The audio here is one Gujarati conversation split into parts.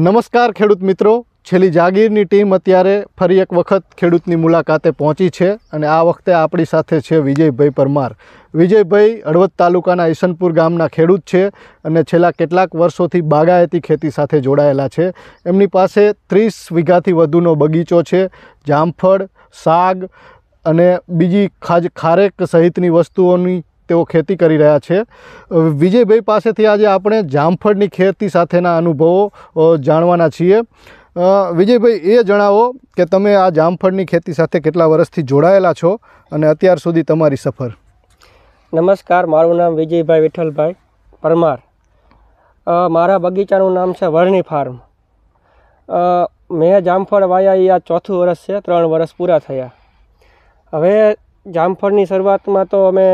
નમસ્કાર ખેડૂત મિત્રો છેલ્લી જાગીરની ટીમ અત્યારે ફરી એક વખત ખેડૂતની મુલાકાતે પહોંચી છે અને આ વખતે આપણી સાથે છે વિજયભાઈ પરમાર વિજયભાઈ હળવદ તાલુકાના ઈસનપુર ગામના ખેડૂત છે અને છેલ્લા કેટલાક વર્ષોથી બાગાયતી ખેતી સાથે જોડાયેલા છે એમની પાસે ત્રીસ વીઘાથી વધુનો બગીચો છે જામફળ શાક અને બીજી ખાજ ખારેક સહિતની વસ્તુઓની તેઓ ખેતી કરી રહ્યા છે વિજયભાઈ પાસેથી આજે આપણે જામફળની ખેતી સાથેના અનુભવો જાણવાના છીએ વિજયભાઈ એ જણાવો કે તમે આ જામફળની ખેતી સાથે કેટલા વર્ષથી જોડાયેલા છો અને અત્યાર સુધી તમારી સફર નમસ્કાર મારું નામ વિજયભાઈ વિઠ્ઠલભાઈ પરમાર મારા બગીચાનું નામ છે વર્ણી ફાર્મ મેં જામફળ વાયા એ આ ચોથું વર્ષ છે ત્રણ વર્ષ પૂરા થયા હવે જામફળની શરૂઆતમાં તો અમે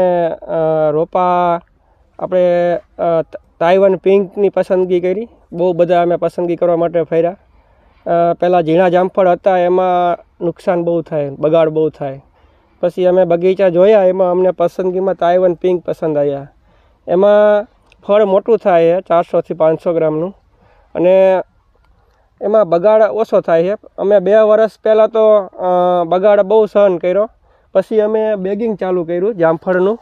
રોપા આપણે તાઇવાન પિંકની પસંદગી કરી બહુ બધા અમે પસંદગી કરવા માટે ફર્યા પહેલાં ઝીણા જામફળ હતા એમાં નુકસાન બહુ થાય બગાડ બહુ થાય પછી અમે બગીચા જોયા એમાં અમને પસંદગીમાં તાઇવાન પિંક પસંદ આવ્યા એમાં ફળ મોટું થાય છે ચારસોથી પાંચસો ગ્રામનું અને એમાં બગાડ ઓછો થાય છે અમે બે વર્ષ પહેલાં તો બગાડ બહુ સહન કર્યો પછી અમે બેગિંગ ચાલુ કર્યું જામફળનું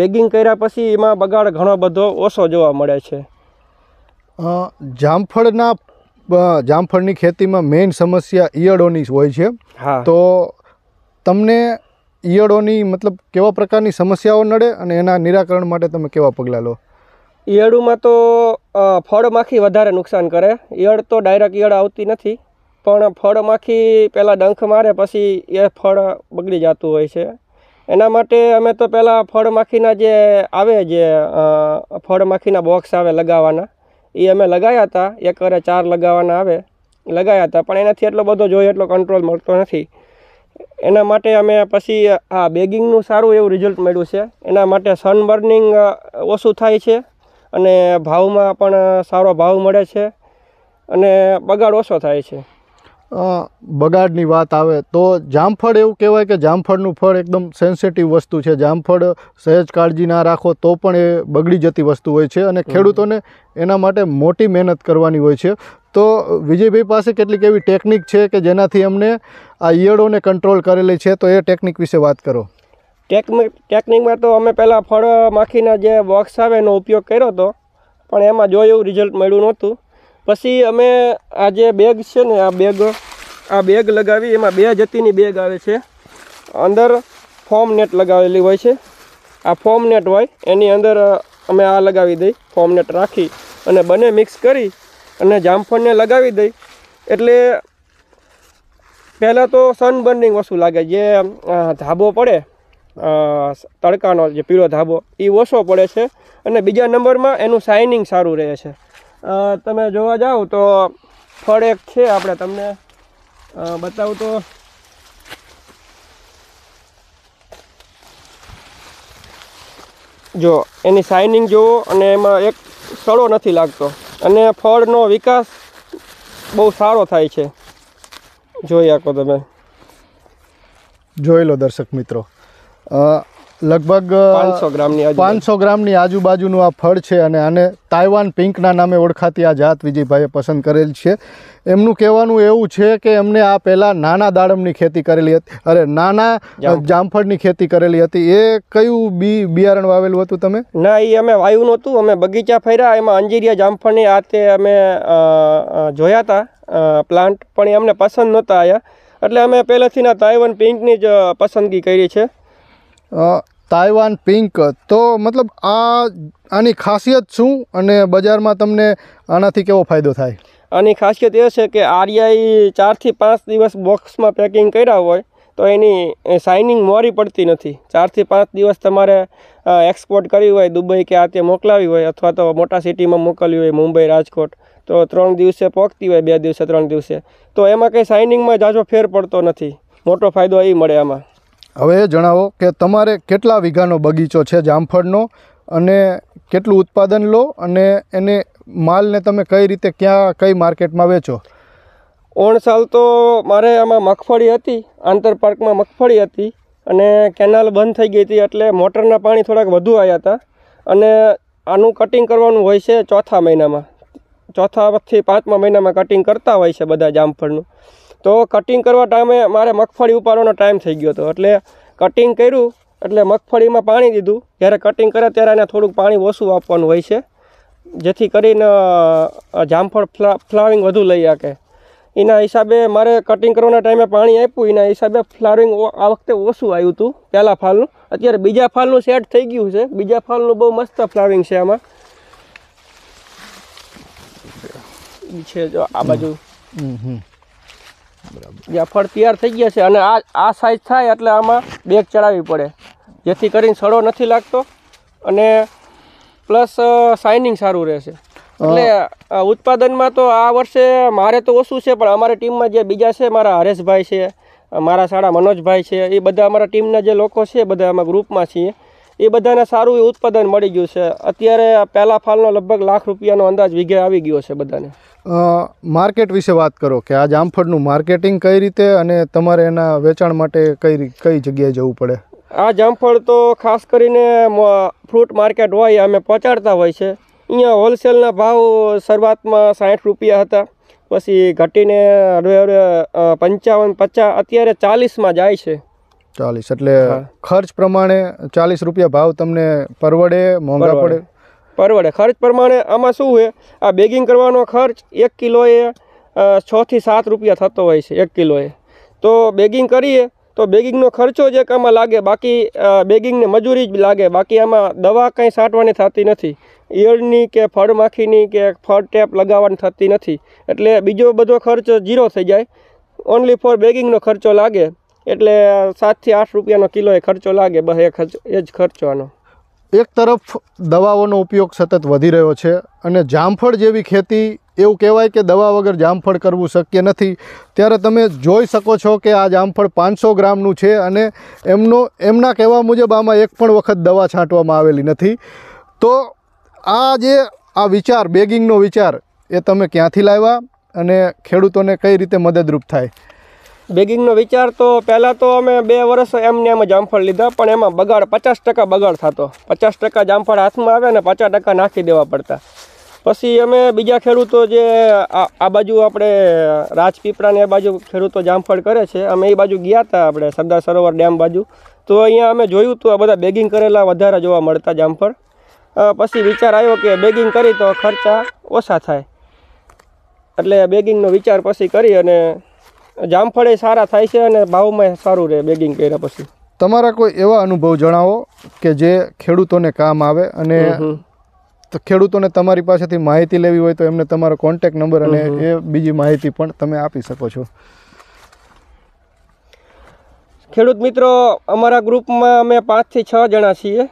બેગિંગ કર્યા પછી એમાં બગાડ ઘણો બધો ઓછો જોવા મળે છે જામફળના જામફળની ખેતીમાં મેઇન સમસ્યા ઈયળોની હોય છે હા તો તમને ઈયળોની મતલબ કેવા પ્રકારની સમસ્યાઓ નડે અને એના નિરાકરણ માટે તમે કેવા પગલાં લો ઈયળુમાં તો ફળમાંથી વધારે નુકસાન કરે ઈયળ તો ડાયરેક્ટ ઈયળ આવતી નથી પણ ફળમાંથી પહેલાં ડંખ મારે પછી એ ફળ બગડી જતું હોય છે એના માટે અમે તો પહેલાં ફળમાખીના જે આવે જે ફળમાખીના બોક્સ આવે લગાવવાના એ અમે લગાવ્યા હતા એકરે ચાર લગાવવાના આવે લગાવ્યા હતા પણ એનાથી એટલો બધો જોઈએ એટલો કંટ્રોલ મળતો નથી એના માટે અમે પછી આ બેગિંગનું સારું એવું રિઝલ્ટ મળ્યું છે એના માટે સનબર્નિંગ ઓછું થાય છે અને ભાવમાં પણ સારો ભાવ મળે છે અને બગાડ ઓછો થાય છે બગાડની વાત આવે તો જામફળ એવું કહેવાય કે જામફળનું ફળ એકદમ સેન્સિટિવ વસ્તુ છે જામફળ સહેજ કાળજી ના રાખો તો પણ એ બગડી જતી વસ્તુ હોય છે અને ખેડૂતોને એના માટે મોટી મહેનત કરવાની હોય છે તો વિજયભાઈ પાસે કેટલીક એવી ટેકનિક છે કે જેનાથી અમને આ ઈયળોને કંટ્રોલ કરેલી છે તો એ ટેકનિક વિશે વાત કરો ટેકનિક ટેકનિકમાં તો અમે પહેલાં ફળ માખીના જે બોક્સ આવે એનો ઉપયોગ કર્યો હતો પણ એમાં જો એવું રિઝલ્ટ મળ્યું નહોતું પછી અમે આ જે બેગ છે ને આ બેગ આ બેગ લગાવી એમાં બે જતીની બેગ આવે છે અંદર ફોર્મ નેટ લગાવેલી હોય છે આ ફોર્મ નેટ હોય એની અંદર અમે આ લગાવી દઈ ફોર્મ નેટ રાખી અને બંને મિક્સ કરી અને જામફળને લગાવી દઈ એટલે પહેલાં તો સનબર્નિંગ વસ્તુ લાગે જે ધાબો પડે તડકાનો જે પીળો ધાબો એ ઓછો પડે છે અને બીજા નંબરમાં એનું સાઇનિંગ સારું રહે છે તમે જોવા જાઓ તો ફળ એક છે આપણે તમને બતાવું તો જો એની શાઇનિંગ જુઓ અને એમાં એક સળો નથી લાગતો અને ફળનો વિકાસ બહુ સારો થાય છે જોઈ શકો તમે જોઈ લો દર્શક મિત્રો લગભગ પાંચસો ગ્રામની પાંચસો ગ્રામની આજુબાજુનું આ ફળ છે અને આને તાઇવાન પિંકના નામે ઓળખાતી આ જાત વિજયભાઈએ પસંદ કરેલ છે એમનું કહેવાનું એવું છે કે એમને આ પહેલાં નાના દાડમની ખેતી કરેલી હતી અરે નાના જામફળની ખેતી કરેલી હતી એ કયું બી બિયારણ વાવેલું હતું તમે ના એ અમે વાવ્યું નહોતું અમે બગીચા ફર્યા એમાં અંજીરિયા જામફળની આતે અમે જોયા હતા પ્લાન્ટ પણ એ અમને પસંદ નહોતા આવ્યા એટલે અમે પહેલેથી ના તાઇવાન પિંકની જ પસંદગી કરી છે તાઇવાન પિંક તો મતલબ આ આની ખાસિયત શું અને બજારમાં તમને આનાથી કેવો ફાયદો થાય આની ખાસિયત એ છે કે આરિયાઈ ચારથી પાંચ દિવસ બોક્સમાં પેકિંગ કર્યા હોય તો એની શાઇનિંગ મોરી પડતી નથી ચારથી પાંચ દિવસ તમારે એક્સપોર્ટ કરવી હોય દુબઈ કે આ તે મોકલાવી હોય અથવા તો મોટા સિટીમાં મોકલવી હોય મુંબઈ રાજકોટ તો ત્રણ દિવસે પહોંચતી હોય બે દિવસે ત્રણ દિવસે તો એમાં કંઈ શાઇનિંગમાં જાજો ફેર પડતો નથી મોટો ફાયદો એ મળે આમાં હવે એ જણાવો કે તમારે કેટલા વીઘાનો બગીચો છે જામફળનો અને કેટલું ઉત્પાદન લો અને એને માલને તમે કઈ રીતે ક્યાં કઈ માર્કેટમાં વેચો ઓણ સાલ તો મારે આમાં મગફળી હતી આંતરપાર્કમાં મગફળી હતી અને કેનાલ બંધ થઈ ગઈ હતી એટલે મોટરના પાણી થોડાક વધુ આવ્યા હતા અને આનું કટિંગ કરવાનું હોય છે ચોથા મહિનામાં ચોથાથી પાંચમા મહિનામાં કટિંગ કરતા હોય છે બધા જામફળનું તો કટિંગ કરવા ટાઈમે મારે મગફળી ઉપાડવાનો ટાઈમ થઈ ગયો હતો એટલે કટિંગ કર્યું એટલે મગફળીમાં પાણી દીધું જ્યારે કટિંગ કરે ત્યારે એને થોડુંક પાણી ઓછું આપવાનું હોય છે જેથી કરીને જામફળ ફ્લાવિંગ વધુ લઈ શકે એના હિસાબે મારે કટિંગ કરવાના ટાઈમે પાણી આપ્યું એના હિસાબે ફ્લાવરિંગ આ વખતે ઓછું આવ્યું હતું પહેલાં ફાલનું અત્યારે બીજા ફાલનું સેટ થઈ ગયું છે બીજા ફાલનું બહુ મસ્ત ફ્લાવરિંગ છે આમાં છે જો આ બાજુ બરાબર ફળ તૈયાર થઈ ગયા છે અને આ આ સાઈઝ થાય એટલે આમાં બેગ ચડાવવી પડે જેથી કરીને સડો નથી લાગતો અને પ્લસ સાઇનિંગ સારું રહેશે એટલે ઉત્પાદનમાં તો આ વર્ષે મારે તો ઓછું છે પણ અમારી ટીમમાં જે બીજા છે મારા હરેશભાઈ છે મારા સાડા મનોજભાઈ છે એ બધા અમારા ટીમના જે લોકો છે બધા અમારા ગ્રુપમાં છીએ એ બધાને સારું એ ઉત્પાદન મળી ગયું છે અત્યારે પહેલા ફાલનો લગભગ લાખ રૂપિયાનો અંદાજ વીઘે આવી ગયો છે બધાને માર્કેટ વિશે વાત કરો કે આ જામફળનું માર્કેટિંગ કઈ રીતે અને તમારે એના વેચાણ માટે કઈ કઈ જગ્યાએ જવું પડે આ જામફળ તો ખાસ કરીને ફ્રૂટ માર્કેટ હોય અમે પહોંચાડતા હોય છે અહીંયા હોલસેલના ભાવ શરૂઆતમાં સાઠ રૂપિયા હતા પછી ઘટીને હળવે હળવે પંચાવન પચાસ અત્યારે ચાલીસમાં જાય છે ચાલીસ એટલે ખર્ચ પ્રમાણે ચાલીસ રૂપિયા ભાવ તમને પરવડે મોંઘા પડે પરવડે ખર્ચ પ્રમાણે આમાં શું છે આ બેગિંગ કરવાનો ખર્ચ એક કિલોએ છ થી સાત રૂપિયા થતો હોય છે એક કિલોએ તો બેગિંગ કરીએ તો બેગિંગનો ખર્ચો જ એક આમાં લાગે બાકી બેગિંગને મજૂરી જ લાગે બાકી આમાં દવા કંઈ સાટવાની થતી નથી ઈયળની કે ફળ માખીની કે ફળ ટેપ લગાવવાની થતી નથી એટલે બીજો બધો ખર્ચ ઝીરો થઈ જાય ઓનલી ફોર બેગિંગનો ખર્ચો લાગે એટલે સાતથી આઠ રૂપિયાનો કિલો એ ખર્ચો લાગે બસ એ ખર્ચ એ જ ખર્ચવાનો એક તરફ દવાઓનો ઉપયોગ સતત વધી રહ્યો છે અને જામફળ જેવી ખેતી એવું કહેવાય કે દવા વગર જામફળ કરવું શક્ય નથી ત્યારે તમે જોઈ શકો છો કે આ જામફળ પાંચસો ગ્રામનું છે અને એમનો એમના કહેવા મુજબ આમાં એક પણ વખત દવા છાંટવામાં આવેલી નથી તો આ જે આ વિચાર બેગિંગનો વિચાર એ તમે ક્યાંથી લાવ્યા અને ખેડૂતોને કઈ રીતે મદદરૂપ થાય બેગિંગનો વિચાર તો પહેલાં તો અમે બે વર્ષ એમને એમ જામફળ લીધા પણ એમાં બગાડ પચાસ ટકા બગાડ થતો પચાસ ટકા જામફળ હાથમાં આવે ને પચાસ ટકા નાખી દેવા પડતા પછી અમે બીજા ખેડૂતો જે આ બાજુ આપણે રાજપીપળાને એ બાજુ ખેડૂતો જામફળ કરે છે અમે એ બાજુ ગયા હતા આપણે સરદાર સરોવર ડેમ બાજુ તો અહીંયા અમે જોયું તો આ બધા બેગિંગ કરેલા વધારે જોવા મળતા જામફળ પછી વિચાર આવ્યો કે બેગિંગ કરી તો ખર્ચા ઓછા થાય એટલે બેગિંગનો વિચાર પછી કરી અને જામફળ એ સારા થાય છે અને ભાવમાં સારું રહે બેગિંગ કર્યા પછી તમારા કોઈ એવા અનુભવ જણાવો કે જે ખેડૂતોને કામ આવે અને ખેડૂતોને તમારી પાસેથી માહિતી લેવી હોય તો એમને તમારો કોન્ટેક નંબર અને એ બીજી માહિતી પણ તમે આપી શકો છો ખેડૂત મિત્રો અમારા ગ્રુપમાં અમે પાંચથી છ જણા છીએ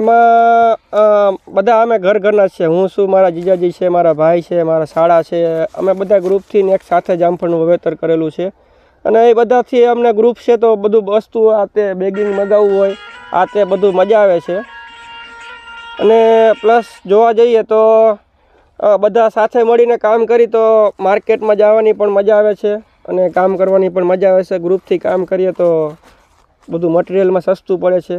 એમાં બધા અમે ઘર ઘરના છીએ હું છું મારા જીજાજી છે મારા ભાઈ છે મારા શાળા છે અમે બધા ગ્રુપથી એક સાથે જામફળનું વાવેતર કરેલું છે અને એ બધાથી અમને ગ્રુપ છે તો બધું વસ્તુ આ તે બેગિંગ મગાવવું હોય આ તે બધું મજા આવે છે અને પ્લસ જોવા જઈએ તો બધા સાથે મળીને કામ કરી તો માર્કેટમાં જવાની પણ મજા આવે છે અને કામ કરવાની પણ મજા આવે છે ગ્રુપથી કામ કરીએ તો બધું મટિરિયલમાં સસ્તું પડે છે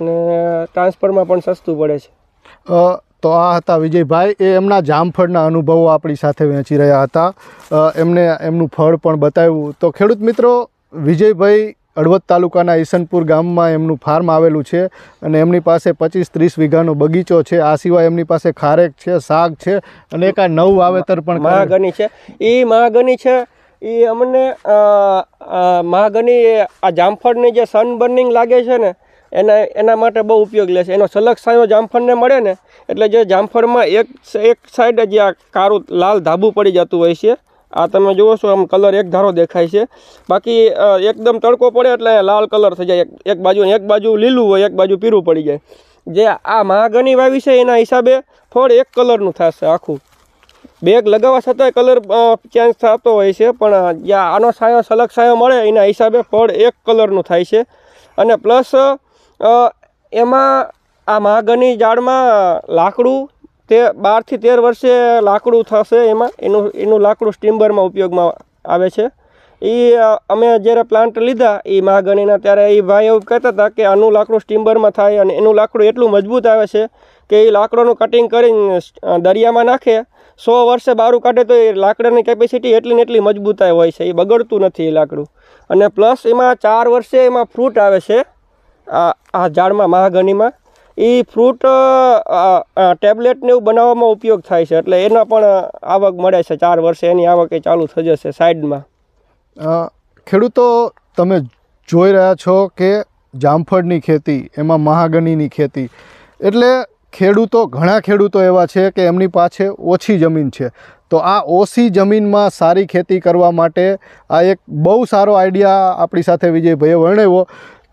અને ટ્રાન્સફરમાં પણ સસ્તું પડે છે તો આ હતા વિજયભાઈ એ એમના જામફળના અનુભવો આપણી સાથે વહેંચી રહ્યા હતા એમને એમનું ફળ પણ બતાવ્યું તો ખેડૂત મિત્રો વિજયભાઈ હળવદ તાલુકાના ઈસનપુર ગામમાં એમનું ફાર્મ આવેલું છે અને એમની પાસે પચીસ ત્રીસ વીઘાનો બગીચો છે આ સિવાય એમની પાસે ખારેક છે શાક છે અને એક આ નવ વાવેતર પણ મહાગની છે એ મહાગની છે એ અમને મહાગની આ જામફળની જે સનબર્નિંગ લાગે છે ને એના એના માટે બહુ ઉપયોગ લે છે એનો સલગ સાયો જામફળને મળે ને એટલે જે જામફળમાં એક એક સાઈડ જ આ કારું લાલ ધાબું પડી જતું હોય છે આ તમે જુઓ છો આમ કલર એક ધારો દેખાય છે બાકી એકદમ તડકો પડે એટલે લાલ કલર થઈ જાય એક બાજુ એક બાજુ લીલું હોય એક બાજુ પીરું પડી જાય જે આ મહાગની વાવી છે એના હિસાબે ફળ એક કલરનું થશે આખું બેગ લગાવવા છતાંય કલર ચેન્જ થતો હોય છે પણ જ્યાં આનો સાયો સલગ સાયો મળે એના હિસાબે ફળ એક કલરનું થાય છે અને પ્લસ એમાં આ મહાગની ઝાડમાં લાકડું તે બારથી તેર વર્ષે લાકડું થશે એમાં એનું એનું લાકડું સ્ટીમ્બરમાં ઉપયોગમાં આવે છે એ અમે જ્યારે પ્લાન્ટ લીધા એ મહાગણીના ત્યારે એ ભાઈ એવું કહેતા હતા કે આનું લાકડું સ્ટીમ્બરમાં થાય અને એનું લાકડું એટલું મજબૂત આવે છે કે એ લાકડાનું કટિંગ કરીને દરિયામાં નાખે સો વર્ષે બારું કાઢે તો એ લાકડાની કેપેસિટી એટલી ને એટલી મજબૂતાઈ હોય છે એ બગડતું નથી એ લાકડું અને પ્લસ એમાં ચાર વર્ષે એમાં ફ્રૂટ આવે છે આ ઝાડમાં મહાગનીમાં એ ફ્રૂટ ટેબ્લેટને એવું બનાવવામાં ઉપયોગ થાય છે એટલે એના પણ આવક મળે છે ચાર વર્ષે એની આવક એ ચાલુ થઈ જશે સાઈડમાં ખેડૂતો તમે જોઈ રહ્યા છો કે જામફળની ખેતી એમાં મહાગનીની ખેતી એટલે ખેડૂતો ઘણા ખેડૂતો એવા છે કે એમની પાસે ઓછી જમીન છે તો આ ઓછી જમીનમાં સારી ખેતી કરવા માટે આ એક બહુ સારો આઈડિયા આપણી સાથે વિજયભાઈએ વર્ણવ્યો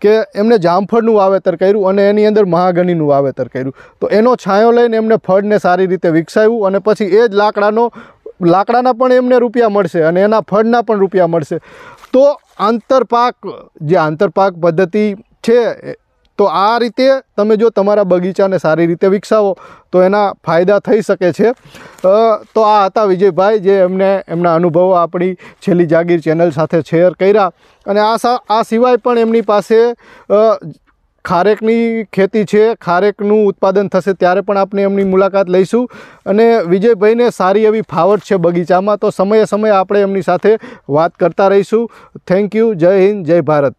કે એમને જામફળનું વાવેતર કર્યું અને એની અંદર મહાગણીનું વાવેતર કર્યું તો એનો છાંયો લઈને એમને ફળને સારી રીતે વિકસાવ્યું અને પછી એ જ લાકડાનો લાકડાના પણ એમને રૂપિયા મળશે અને એના ફળના પણ રૂપિયા મળશે તો આંતરપાક જે આંતરપાક પદ્ધતિ છે તો આ રીતે તમે જો તમારા બગીચાને સારી રીતે વિકસાવો તો એના ફાયદા થઈ શકે છે તો આ હતા વિજયભાઈ જે એમને એમના અનુભવો આપણી છેલ્લી જાગીર ચેનલ સાથે શેર કર્યા અને આ આ સિવાય પણ એમની પાસે ખારેકની ખેતી છે ખારેકનું ઉત્પાદન થશે ત્યારે પણ આપણે એમની મુલાકાત લઈશું અને વિજયભાઈને સારી એવી ફાવટ છે બગીચામાં તો સમયે સમયે આપણે એમની સાથે વાત કરતા રહીશું થેન્ક યુ જય હિન્દ જય ભારત